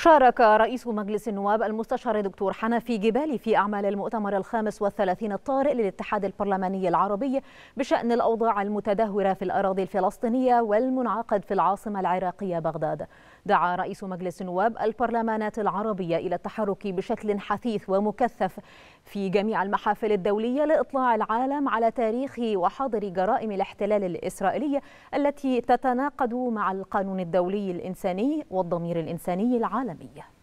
شارك رئيس مجلس النواب المستشار دكتور حنفي جبالي في أعمال المؤتمر الخامس والثلاثين الطارئ للاتحاد البرلماني العربي بشأن الأوضاع المتدهورة في الأراضي الفلسطينية والمنعقد في العاصمة العراقية بغداد دعا رئيس مجلس النواب البرلمانات العربية إلى التحرك بشكل حثيث ومكثف في جميع المحافل الدولية لإطلاع العالم على تاريخ وحاضر جرائم الاحتلال الإسرائيلي التي تتناقض مع القانون الدولي الإنساني والضمير الإنساني العالمي